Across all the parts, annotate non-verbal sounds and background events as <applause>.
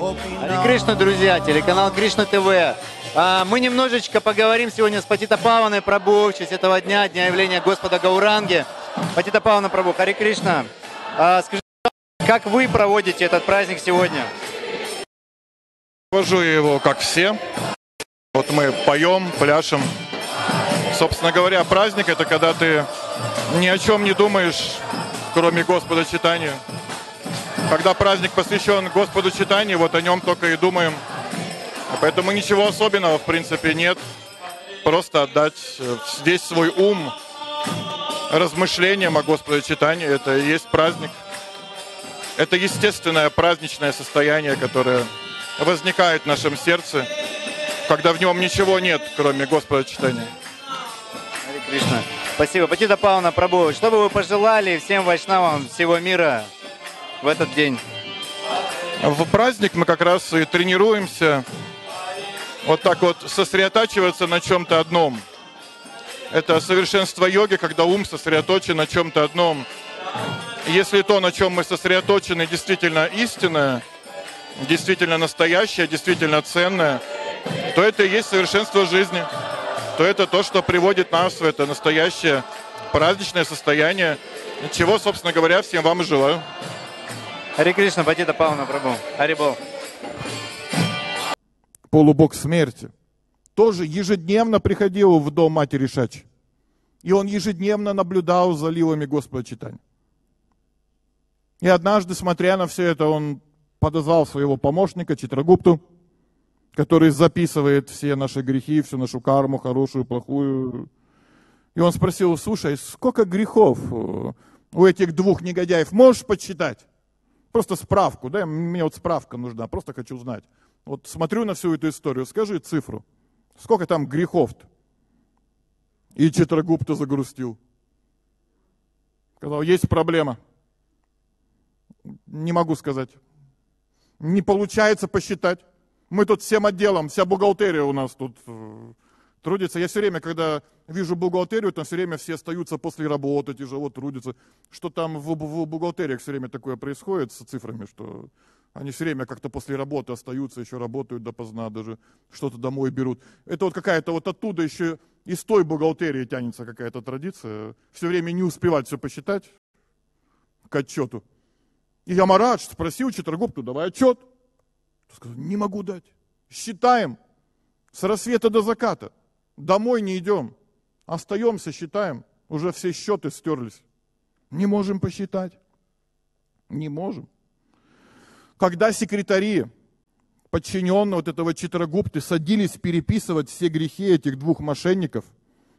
Ари Кришна, друзья, телеканал Кришна ТВ. А, мы немножечко поговорим сегодня с Патита Паваной Прабу в честь этого дня, Дня явления Господа Гауранги. Патита Павана Прабу, Хари Кришна, а, скажите, как вы проводите этот праздник сегодня? Провожу его, как все. Вот мы поем, пляшем. Собственно говоря, праздник – это когда ты ни о чем не думаешь, кроме Господа читания когда праздник посвящен Господу читанию, вот о нем только и думаем. Поэтому ничего особенного, в принципе, нет. Просто отдать здесь э, свой ум размышлениям о Господе читании. Это и есть праздник. Это естественное праздничное состояние, которое возникает в нашем сердце, когда в нем ничего нет, кроме Господа читания. Кришна. Спасибо. Патита Павловна Прабу, что бы вы пожелали всем вайшнавам всего мира в этот день? В праздник мы как раз и тренируемся вот так вот сосредотачиваться на чем-то одном. Это совершенство йоги, когда ум сосредоточен на чем-то одном. Если то, на чем мы сосредоточены, действительно истинное, действительно настоящее, действительно ценное, то это и есть совершенство жизни. То это то, что приводит нас в это настоящее праздничное состояние, чего, собственно говоря, всем вам и желаю. Ари Кришна, Батита Павна Прабу, Арибол. Полубог смерти. Тоже ежедневно приходил в дом матери Шачи. И он ежедневно наблюдал за ливами Господа Читания. И однажды, смотря на все это, он подозвал своего помощника Читрагупту, который записывает все наши грехи, всю нашу карму, хорошую, плохую. И он спросил, слушай, сколько грехов у этих двух негодяев можешь подсчитать? просто справку, да, мне вот справка нужна, просто хочу знать. Вот смотрю на всю эту историю, скажи цифру, сколько там грехов -то? И то загрустил. Сказал, есть проблема. Не могу сказать. Не получается посчитать. Мы тут всем отделом, вся бухгалтерия у нас тут э, Трудится. Я все время, когда вижу бухгалтерию, там все время все остаются после работы, тяжело трудятся. Что там в, в бухгалтериях все время такое происходит с цифрами, что они все время как-то после работы остаются, еще работают допоздна даже, что-то домой берут. Это вот какая-то вот оттуда еще из той бухгалтерии тянется какая-то традиция. Все время не успевать все посчитать к отчету. И я Марадж спросил Читрагупту, ну давай отчет. Он сказал, не могу дать. Считаем с рассвета до заката. Домой не идем. Остаемся, считаем. Уже все счеты стерлись. Не можем посчитать. Не можем. Когда секретари, подчиненные вот этого Читрагупты, садились переписывать все грехи этих двух мошенников,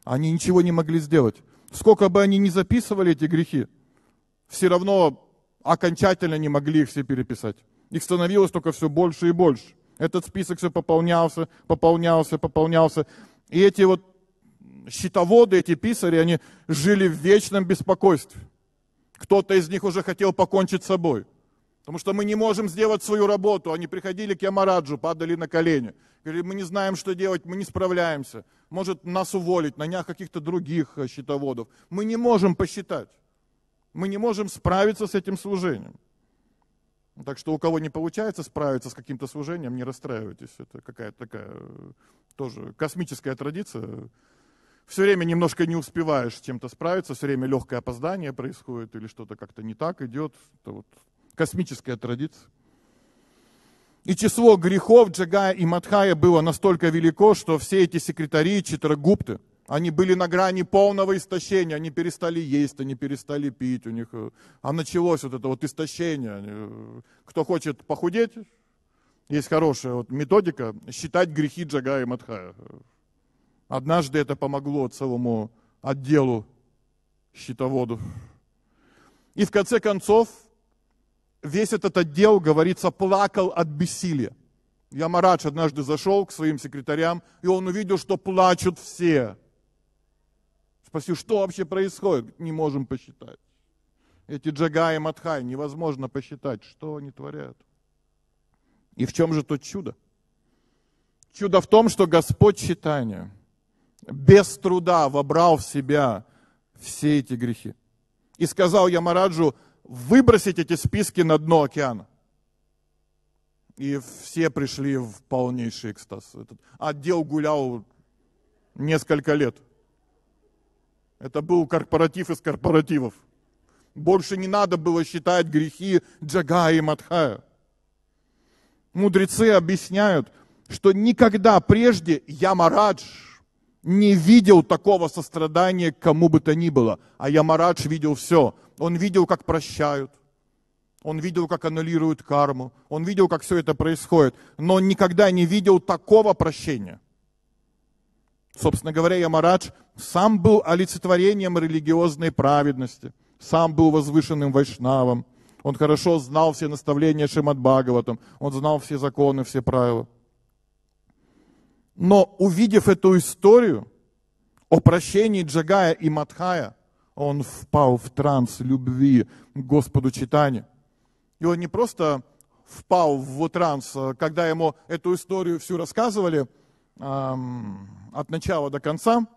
они ничего не могли сделать. Сколько бы они ни записывали эти грехи, все равно окончательно не могли их все переписать. Их становилось только все больше и больше. Этот список все пополнялся, пополнялся, пополнялся. И эти вот щитоводы, эти писари, они жили в вечном беспокойстве. Кто-то из них уже хотел покончить с собой. Потому что мы не можем сделать свою работу. Они приходили к Ямараджу, падали на колени. Говорили, мы не знаем, что делать, мы не справляемся. Может нас уволить, нанять каких-то других счетоводов. Э, мы не можем посчитать. Мы не можем справиться с этим служением. Так что у кого не получается справиться с каким-то служением, не расстраивайтесь. Это какая-то такая э, тоже космическая традиция. Все время немножко не успеваешь с чем-то справиться, все время легкое опоздание происходит или что-то как-то не так идет. Это вот космическая традиция. И число грехов Джагая и матхая было настолько велико, что все эти секретари, читрагупты, они были на грани полного истощения, они перестали есть, они перестали пить, у них, э, а началось вот это вот истощение. Э, кто хочет похудеть, есть хорошая вот методика, считать грехи Джагая и Мадхая. Однажды это помогло целому отделу счетоводу. И в конце концов, весь этот отдел, говорится, плакал от бессилия. Я Марадж однажды зашел к своим секретарям, и он увидел, что плачут все. Спросил, что вообще происходит? Не можем посчитать. Эти Джагай и Матхай, невозможно посчитать, что они творят. И в чем же тут чудо? Чудо в том, что Господь читания без труда вобрал в себя все эти грехи. И сказал Ямараджу, выбросить эти списки на дно океана. И все пришли в полнейший экстаз. Этот отдел гулял несколько лет. Это был корпоратив из корпоративов. Больше не надо было считать грехи Джага и Мадхая. Мудрецы объясняют, что никогда прежде Ямарадж не видел такого сострадания кому бы то ни было. А Ямарадж видел все. Он видел, как прощают. Он видел, как аннулируют карму. Он видел, как все это происходит. Но он никогда не видел такого прощения. Собственно говоря, Ямарадж сам был олицетворением религиозной праведности, сам был возвышенным вайшнавом, он хорошо знал все наставления Шримад Бхагаватам, он знал все законы, все правила. Но увидев эту историю о прощении Джагая и Матхая, он впал в транс любви к Господу Читане. И он не просто впал в транс, когда ему эту историю всю рассказывали, от начала до конца,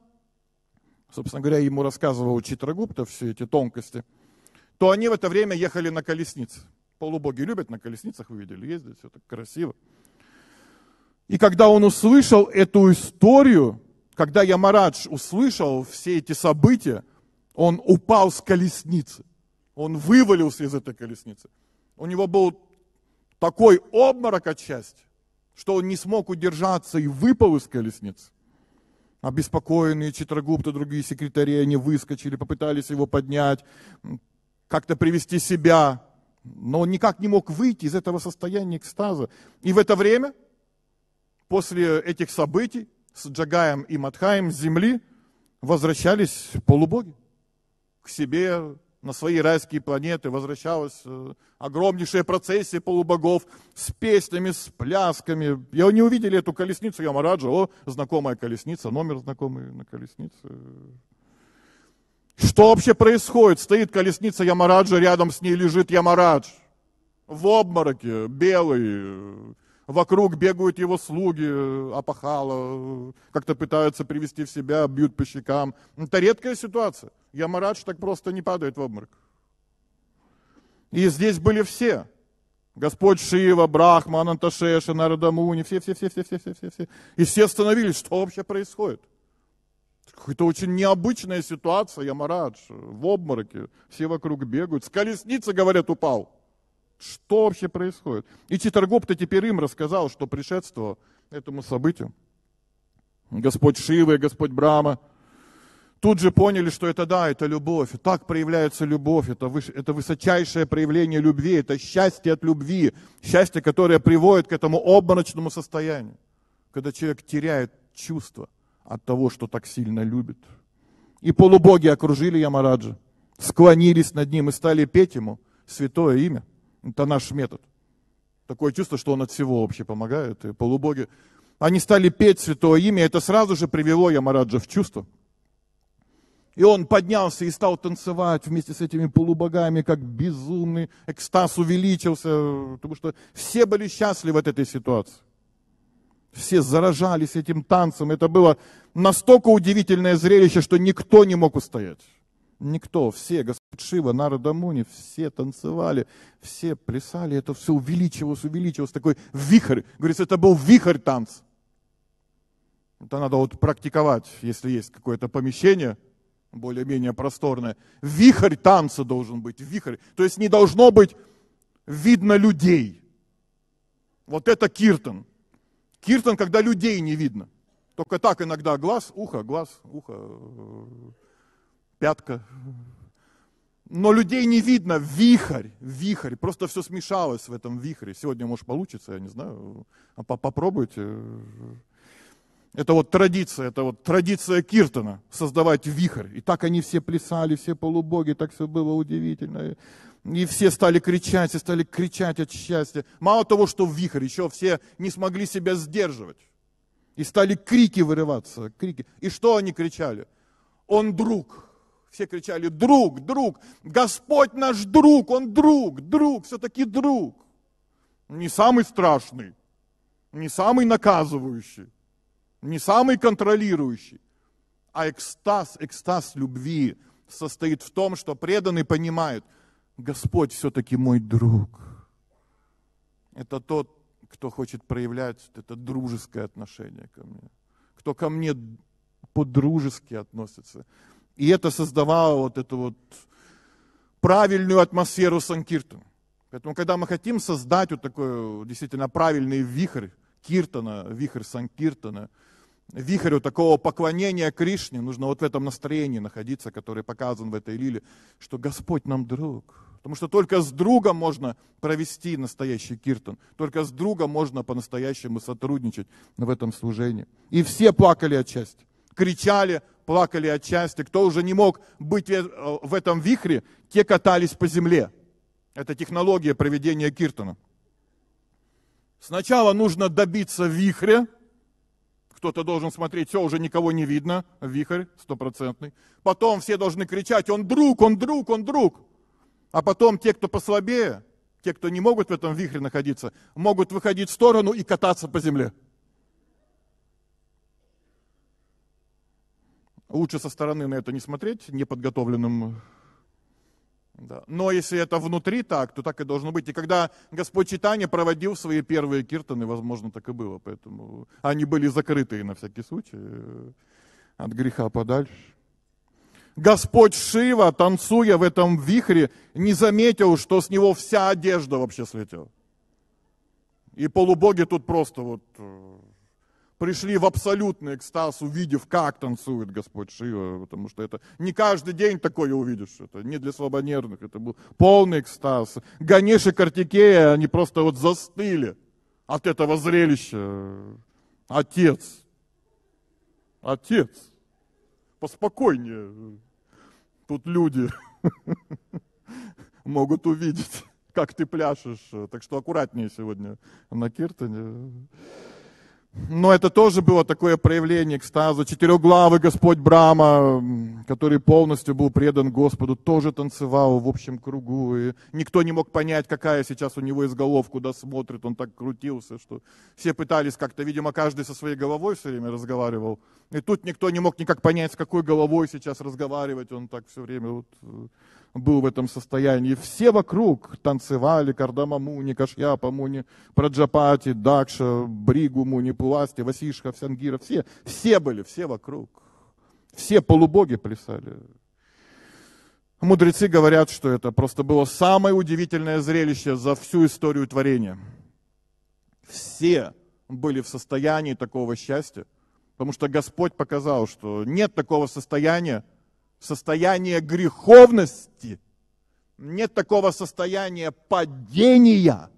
собственно говоря, ему рассказывал Читрагупта все эти тонкости, то они в это время ехали на колеснице. Полубоги любят на колесницах, вы видели, ездят, все так красиво. И когда он услышал эту историю, когда Ямарадж услышал все эти события, он упал с колесницы. Он вывалился из этой колесницы. У него был такой обморок от счастья, что он не смог удержаться и выпал из колесницы. Обеспокоенные Читрогупт другие секретари, они выскочили, попытались его поднять, как-то привести себя, но он никак не мог выйти из этого состояния экстаза. И в это время, после этих событий, с Джагаем и Матхаем с земли возвращались полубоги к себе на свои райские планеты возвращалась э, огромнейшая процессия полубогов с песнями, с плясками. Я не увидели эту колесницу Ямараджа, о, знакомая колесница, номер знакомый на колеснице. Что вообще происходит? Стоит колесница Ямараджа, рядом с ней лежит Ямарадж. В обмороке, белый, э, Вокруг бегают его слуги, э, опахало, э, как-то пытаются привести в себя, бьют по щекам. Ну, это редкая ситуация. Ямарадж так просто не падает в обморок. И здесь были все. Господь Шива, Брахма, Ананташеша, Нарадамуни, все, все, все, все, все, все, все, все. И все остановились, что вообще происходит. Какая-то очень необычная ситуация, Ямарадж, в обмороке, все вокруг бегают, с колесницы, говорят, упал. Что вообще происходит? И Читаргопта теперь им рассказал, что предшествовало этому событию. Господь Шива и Господь Брама тут же поняли, что это да, это любовь. Так проявляется любовь, это, выс, это высочайшее проявление любви, это счастье от любви, счастье, которое приводит к этому обморочному состоянию, когда человек теряет чувство от того, что так сильно любит. И полубоги окружили Ямараджа, склонились над ним и стали петь ему святое имя. Это наш метод. Такое чувство, что он от всего вообще помогает. И полубоги. Они стали петь святое имя. Это сразу же привело Ямараджа в чувство. И он поднялся и стал танцевать вместе с этими полубогами, как безумный. Экстаз увеличился, потому что все были счастливы от этой ситуации. Все заражались этим танцем. Это было настолько удивительное зрелище, что никто не мог устоять никто, все, Господь Шива, Нарада Муни, все танцевали, все плясали, это все увеличивалось, увеличивалось, такой вихрь. Говорится, это был вихрь танц. Это надо вот практиковать, если есть какое-то помещение, более-менее просторное. Вихрь танца должен быть, вихрь. То есть не должно быть видно людей. Вот это киртан. Киртан, когда людей не видно. Только так иногда глаз, ухо, глаз, ухо. Э, пятка. Но людей не видно, вихрь, вихрь, просто все смешалось в этом вихре. Сегодня, может, получится, я не знаю, а попробуйте. Это вот традиция, это вот традиция Киртона, создавать вихрь. И так они все плясали, все полубоги, так все было удивительно. И все стали кричать, и стали кричать от счастья. Мало того, что вихрь, еще все не смогли себя сдерживать. И стали крики вырываться, крики. И что они кричали? Он друг. Все кричали, друг, друг, Господь наш друг, он друг, друг, все-таки друг. Не самый страшный, не самый наказывающий, не самый контролирующий. А экстаз, экстаз любви состоит в том, что преданные понимают, Господь все-таки мой друг. Это тот, кто хочет проявлять это дружеское отношение ко мне, кто ко мне по-дружески относится. И это создавало вот эту вот правильную атмосферу Санкиртана. Поэтому, когда мы хотим создать вот такой действительно правильный вихрь Киртана, вихрь Санкиртана, вихрь вот такого поклонения Кришне, нужно вот в этом настроении находиться, который показан в этой лиле, что Господь нам друг. Потому что только с другом можно провести настоящий киртан, только с другом можно по-настоящему сотрудничать в этом служении. И все плакали от счастья, кричали плакали от счастья, кто уже не мог быть э, в этом вихре, те катались по земле. Это технология проведения Киртона. Сначала нужно добиться вихря, кто-то должен смотреть, все, уже никого не видно, вихрь стопроцентный. Потом все должны кричать, он друг, он друг, он друг. А потом те, кто послабее, те, кто не могут в этом вихре находиться, могут выходить в сторону и кататься по земле. Лучше со стороны на это не смотреть, неподготовленным. Да. Но если это внутри так, то так и должно быть. И когда Господь Читания проводил свои первые киртаны, возможно, так и было. Поэтому они были закрытые на всякий случай, э, от греха подальше. Господь Шива, танцуя в этом вихре, не заметил, что с него вся одежда вообще слетела. И полубоги тут просто вот э, пришли в абсолютный экстаз, увидев, как танцует Господь Шива, потому что это не каждый день такое увидишь, это не для слабонервных, это был полный экстаз. Ганеш и Картикея, они просто вот застыли от этого зрелища. Отец, отец, поспокойнее, тут люди <laughs> могут увидеть, как ты пляшешь, так что аккуратнее сегодня на Киртане. Но это тоже было такое проявление экстаза. Четырехглавый Господь Брама, который полностью был предан Господу, тоже танцевал в общем кругу. И никто не мог понять, какая сейчас у него из голов, куда смотрит. Он так крутился, что все пытались как-то, видимо, каждый со своей головой все время разговаривал. И тут никто не мог никак понять, с какой головой сейчас разговаривать. Он так все время вот э, был в этом состоянии. Все вокруг танцевали Кардама Муни, Кашьяпа Муни, Праджапати, Дакша, Бригу Муни, Пуласти, Васишка, Сангира. Все, все были, все вокруг. Все полубоги плясали. Мудрецы говорят, что это просто было самое удивительное зрелище за всю историю творения. Все были в состоянии такого счастья. Потому что Господь показал, что нет такого состояния, состояния греховности, нет такого состояния падения,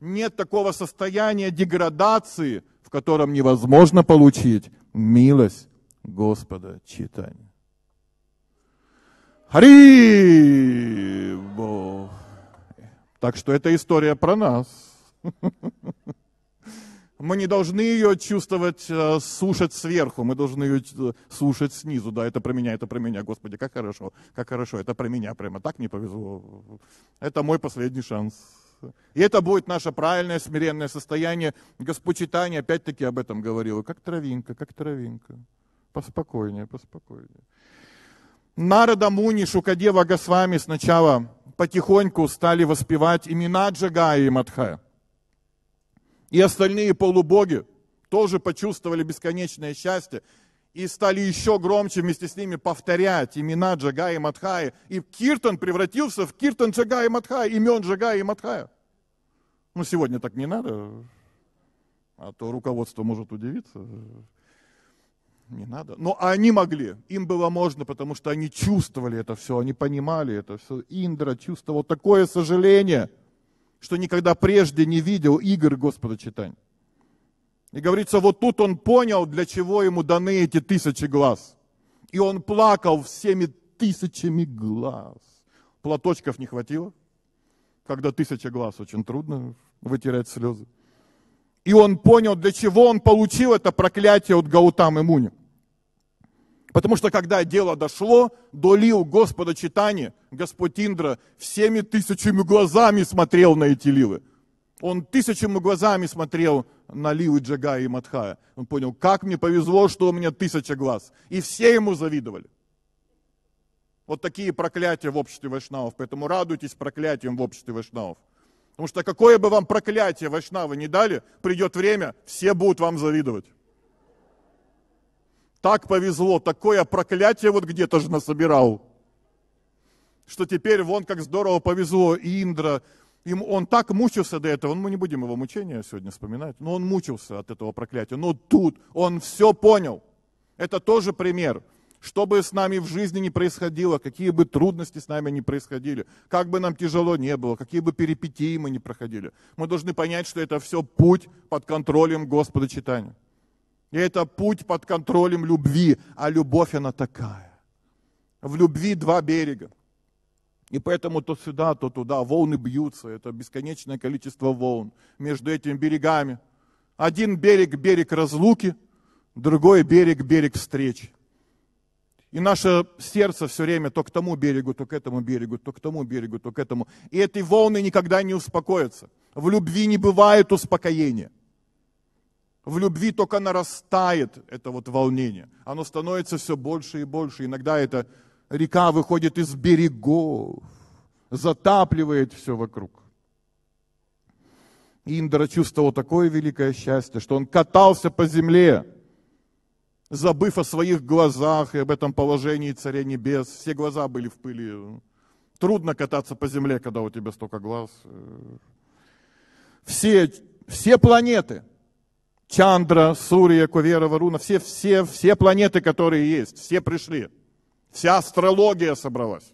нет такого состояния деградации, в котором невозможно получить милость Господа читания. Харибо! Так что это история про нас. <laughs> Мы не должны ее чувствовать, э, слушать сверху, мы должны ее э, слушать снизу. Да, это про меня, это про меня, Господи, как хорошо, как хорошо, это про меня прямо так не повезло. Это мой последний шанс. И это будет наше правильное смиренное состояние. Господь Читание опять-таки об этом говорил. Как травинка, как травинка. Поспокойнее, поспокойнее. Нарада Муни, Шукадева Госвами сначала потихоньку стали воспевать имена Джагая и Мадхая. И остальные полубоги тоже почувствовали бесконечное счастье и стали еще громче вместе с ними повторять имена Джагая и Мадхая. И Киртан превратился в Киртан Джагая и Мадхая, имен Джагая и Мадхая. Ну, сегодня так не надо, а то руководство может удивиться. Не надо. Но они могли, им было можно, потому что они чувствовали это все, они понимали это все. Индра чувствовал такое сожаление – что никогда прежде не видел игр Господа читаний. И говорится, вот тут он понял, для чего ему даны эти тысячи глаз. И он плакал всеми тысячами глаз. Платочков не хватило, когда тысяча глаз, очень трудно вытирать слезы. И он понял, для чего он получил это проклятие от Гаутамы Муни. Потому что когда дело дошло, долил Господа читание, Господь Индра всеми тысячами глазами смотрел на эти лилы. Он тысячами глазами смотрел на Лилы Джагая и Матхая. Он понял, как мне повезло, что у меня тысяча глаз. И все ему завидовали. Вот такие проклятия в обществе вайшнавов. Поэтому радуйтесь проклятиям в обществе вайшнавов. Потому что какое бы вам проклятие вайшнавы не дали, придет время, все будут вам завидовать. Так повезло, такое проклятие вот где-то же насобирал, что теперь вон как здорово повезло и Индра. Им, он так мучился до этого, ну, мы не будем его мучения сегодня вспоминать, но он мучился от этого проклятия. Но тут он все понял. Это тоже пример. Что бы с нами в жизни ни происходило, какие бы трудности с нами ни происходили, как бы нам тяжело не было, какие бы перипетии мы ни проходили, мы должны понять, что это все путь под контролем Господа читания. И это путь под контролем любви, а любовь она такая. В любви два берега. И поэтому то сюда, то туда волны бьются, это бесконечное количество волн между этими берегами. Один берег – берег разлуки, другой берег – берег встречи. И наше сердце все время то к тому берегу, то к этому берегу, то к тому берегу, то к этому. И эти волны никогда не успокоятся. В любви не бывает успокоения в любви только нарастает это вот волнение. Оно становится все больше и больше. Иногда эта река выходит из берегов, затапливает все вокруг. Индра чувствовал такое великое счастье, что он катался по земле, забыв о своих глазах и об этом положении Царя Небес. Все глаза были в пыли. Трудно кататься по земле, когда у тебя столько глаз. Все, все планеты – Чандра, Сурия, Кувера, Варуна, все, все, все планеты, которые есть, все пришли. Вся астрология собралась.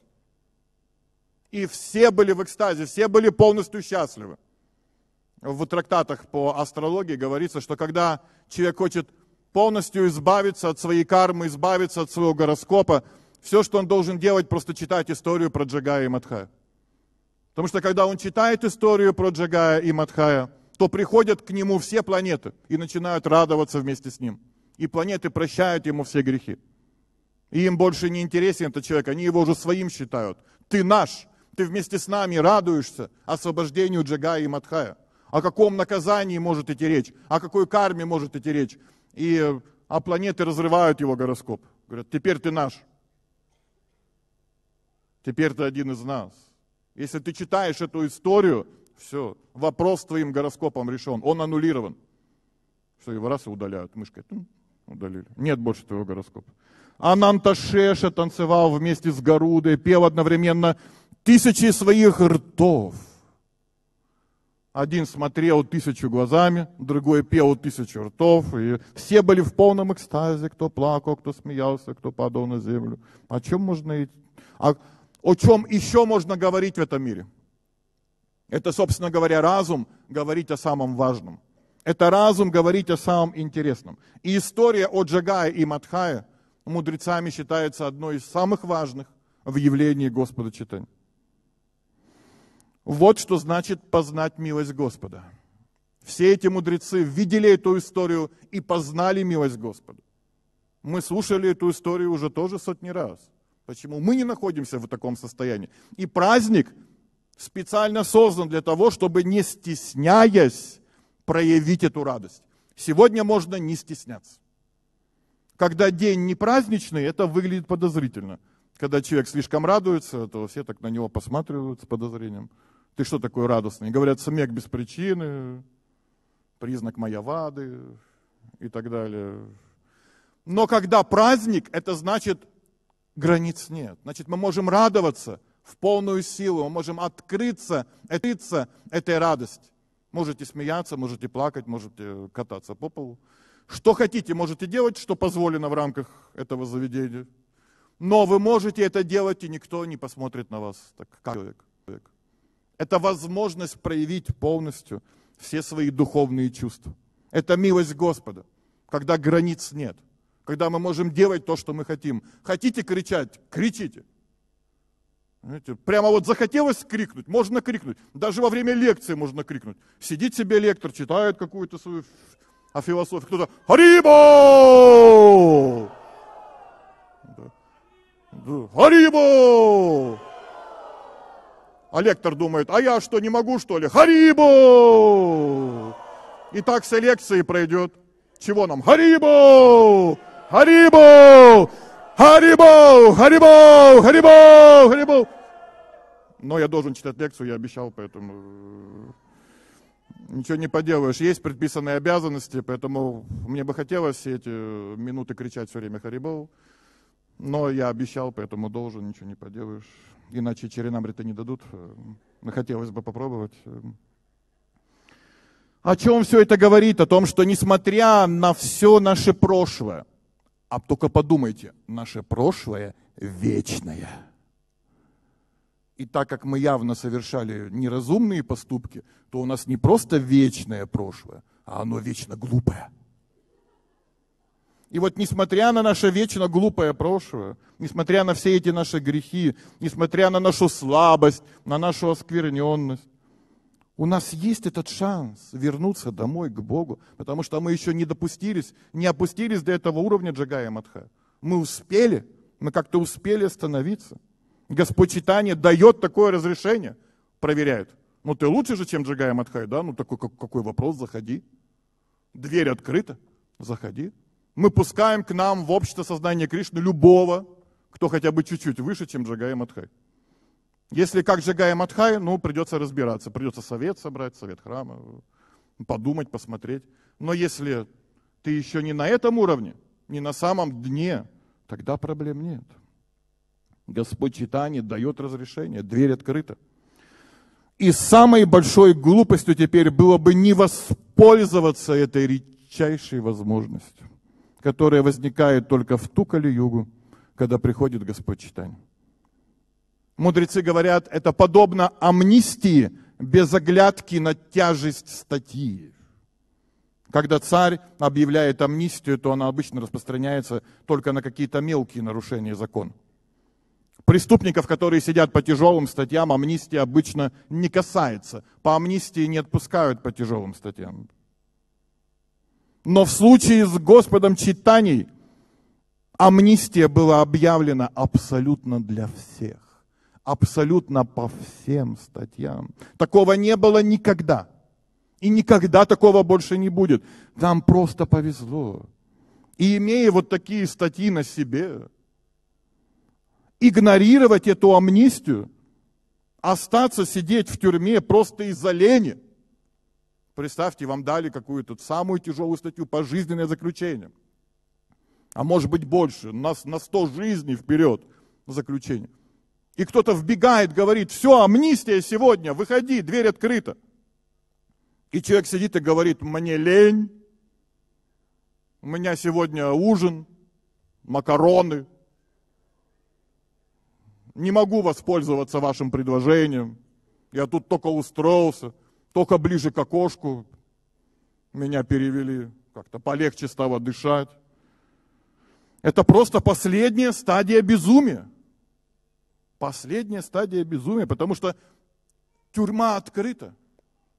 И все были в экстазе, все были полностью счастливы. В трактатах по астрологии говорится, что когда человек хочет полностью избавиться от своей кармы, избавиться от своего гороскопа, все, что он должен делать, просто читать историю про Джагая и Матхая, Потому что когда он читает историю про Джагая и Матхая то приходят к нему все планеты и начинают радоваться вместе с ним. И планеты прощают ему все грехи. И им больше не интересен этот человек, они его уже своим считают. Ты наш, ты вместе с нами радуешься освобождению Джагая и Мадхая. О каком наказании может идти речь, о какой карме может идти речь. И, а планеты разрывают его гороскоп. Говорят, теперь ты наш. Теперь ты один из нас. Если ты читаешь эту историю, все, вопрос с твоим гороскопом решен, он аннулирован. Все, его раз и удаляют мышкой. Удалили. Нет больше твоего гороскопа. Ананта Шеша танцевал вместе с Гарудой, пел одновременно тысячи своих ртов. Один смотрел тысячу глазами, другой пел тысячу ртов, и все были в полном экстазе, кто плакал, кто смеялся, кто падал на землю. О чем можно и... О, о чем еще можно говорить в этом мире? Это, собственно говоря, разум говорить о самом важном. Это разум говорить о самом интересном. И история о Джагае и Матхае мудрецами считается одной из самых важных в явлении Господа читания. Вот что значит познать милость Господа. Все эти мудрецы видели эту историю и познали милость Господа. Мы слушали эту историю уже тоже сотни раз. Почему мы не находимся в таком состоянии? И праздник специально создан для того, чтобы не стесняясь проявить эту радость. Сегодня можно не стесняться. Когда день не праздничный, это выглядит подозрительно. Когда человек слишком радуется, то все так на него посматривают с подозрением. Ты что такой радостный? Говорят, смех без причины, признак маявады и так далее. Но когда праздник, это значит, границ нет. Значит, мы можем радоваться – в полную силу, мы можем открыться, открыться этой радости. Можете смеяться, можете плакать, можете кататься по полу. Что хотите, можете делать, что позволено в рамках этого заведения. Но вы можете это делать, и никто не посмотрит на вас, так как человек. Это возможность проявить полностью все свои духовные чувства. Это милость Господа, когда границ нет, когда мы можем делать то, что мы хотим. Хотите кричать? Кричите. Знаете, прямо вот захотелось крикнуть, можно крикнуть. Даже во время лекции можно крикнуть. Сидит себе лектор, читает какую-то свою о а философии. Кто-то «Харибо!» «Харибо!» А лектор думает, а я что, не могу, что ли? «Харибо!» И так с лекции пройдет. Чего нам? «Харибо! Харибо!» Харибол! Харибол! Харибол! Харибол! Но я должен читать лекцию, я обещал, поэтому э, ничего не поделаешь. Есть предписанные обязанности, поэтому мне бы хотелось все эти минуты кричать все время «Харибол». Но я обещал, поэтому должен, ничего не поделаешь. Иначе черенам черенамриты не дадут. Э, хотелось бы попробовать. Э. О чем все это говорит? О том, что несмотря на все наше прошлое, а только подумайте, наше прошлое вечное. И так как мы явно совершали неразумные поступки, то у нас не просто вечное прошлое, а оно вечно глупое. И вот несмотря на наше вечно глупое прошлое, несмотря на все эти наши грехи, несмотря на нашу слабость, на нашу оскверненность, у нас есть этот шанс вернуться домой к Богу, потому что мы еще не допустились, не опустились до этого уровня Джагая Мадха. Мы успели, мы как-то успели остановиться. Господь Читание дает такое разрешение, проверяет. Ну ты лучше же, чем Джагая Мадхай, да? Ну такой как, какой вопрос, заходи. Дверь открыта, заходи. Мы пускаем к нам в общество сознания Кришны любого, кто хотя бы чуть-чуть выше, чем Джагая Мадхай. Если как Джагая Мадхай, ну, придется разбираться. Придется совет собрать, совет храма, подумать, посмотреть. Но если ты еще не на этом уровне, не на самом дне, тогда проблем нет. Господь Читани дает разрешение, дверь открыта. И самой большой глупостью теперь было бы не воспользоваться этой редчайшей возможностью, которая возникает только в ту кали-югу, когда приходит Господь Читань. Мудрецы говорят, это подобно амнистии без оглядки на тяжесть статьи. Когда царь объявляет амнистию, то она обычно распространяется только на какие-то мелкие нарушения закона. Преступников, которые сидят по тяжелым статьям, амнистия обычно не касается. По амнистии не отпускают по тяжелым статьям. Но в случае с Господом читаний амнистия была объявлена абсолютно для всех абсолютно по всем статьям. Такого не было никогда. И никогда такого больше не будет. Нам просто повезло. И имея вот такие статьи на себе, игнорировать эту амнистию, остаться сидеть в тюрьме просто из-за лени. Представьте, вам дали какую-то самую тяжелую статью, пожизненное заключение. А может быть больше, на, на 100 жизней вперед заключение и кто-то вбегает, говорит, все, амнистия сегодня, выходи, дверь открыта. И человек сидит и говорит, мне лень, у меня сегодня ужин, макароны, не могу воспользоваться вашим предложением, я тут только устроился, только ближе к окошку, меня перевели, как-то полегче стало дышать. Это просто последняя стадия безумия. Последняя стадия безумия, потому что тюрьма открыта.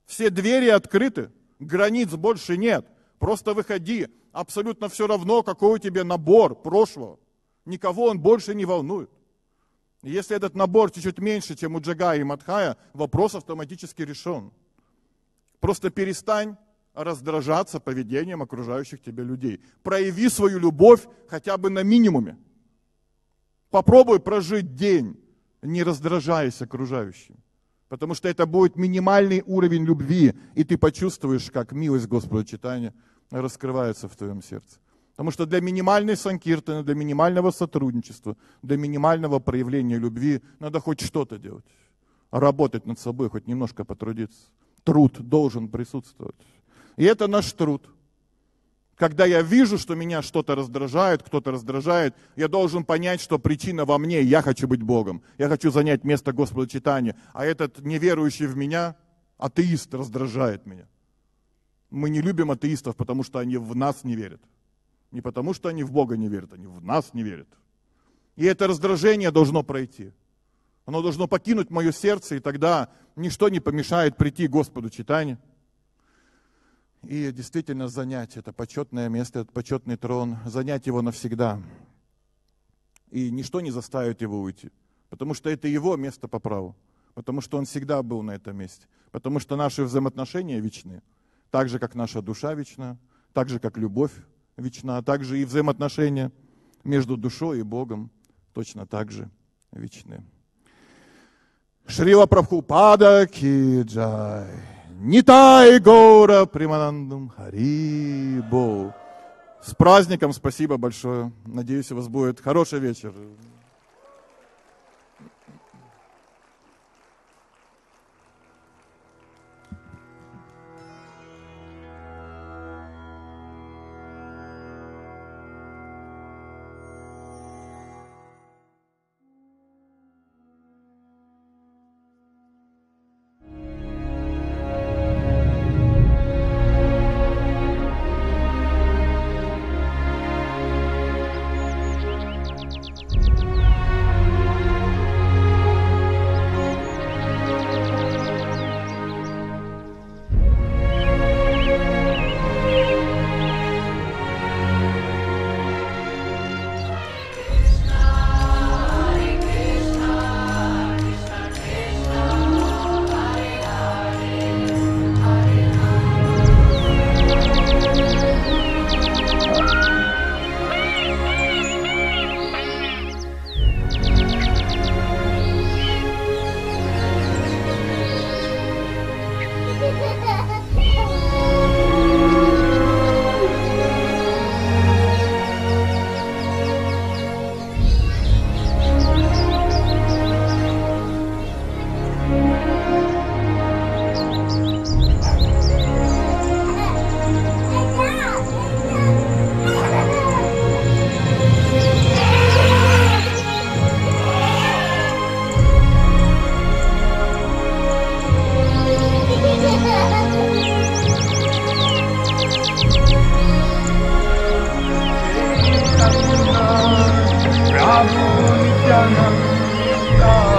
Все двери открыты, границ больше нет. Просто выходи, абсолютно все равно, какой у тебя набор прошлого. Никого он больше не волнует. Если этот набор чуть-чуть меньше, чем у Джага и Матхая, вопрос автоматически решен. Просто перестань раздражаться поведением окружающих тебя людей. Прояви свою любовь хотя бы на минимуме. Попробуй прожить день не раздражаясь окружающим. Потому что это будет минимальный уровень любви, и ты почувствуешь, как милость Господа читания раскрывается в твоем сердце. Потому что для минимальной санкиртаны, для минимального сотрудничества, для минимального проявления любви надо хоть что-то делать. Работать над собой, хоть немножко потрудиться. Труд должен присутствовать. И это наш труд. Когда я вижу, что меня что-то раздражает, кто-то раздражает, я должен понять, что причина во мне, я хочу быть Богом, я хочу занять место Господа читания, а этот неверующий в меня, атеист, раздражает меня. Мы не любим атеистов, потому что они в нас не верят. Не потому что они в Бога не верят, они в нас не верят. И это раздражение должно пройти. Оно должно покинуть мое сердце, и тогда ничто не помешает прийти Господу читанию и действительно занять это почетное место, этот почетный трон, занять его навсегда. И ничто не заставит его уйти, потому что это его место по праву, потому что он всегда был на этом месте, потому что наши взаимоотношения вечны, так же, как наша душа вечна, так же, как любовь вечна, а так же и взаимоотношения между душой и Богом точно так же вечны. Шрила Прабхупада Киджай. Не Нитай гора приманандам харибо. С праздником, спасибо большое. Надеюсь, у вас будет хороший вечер. Jana,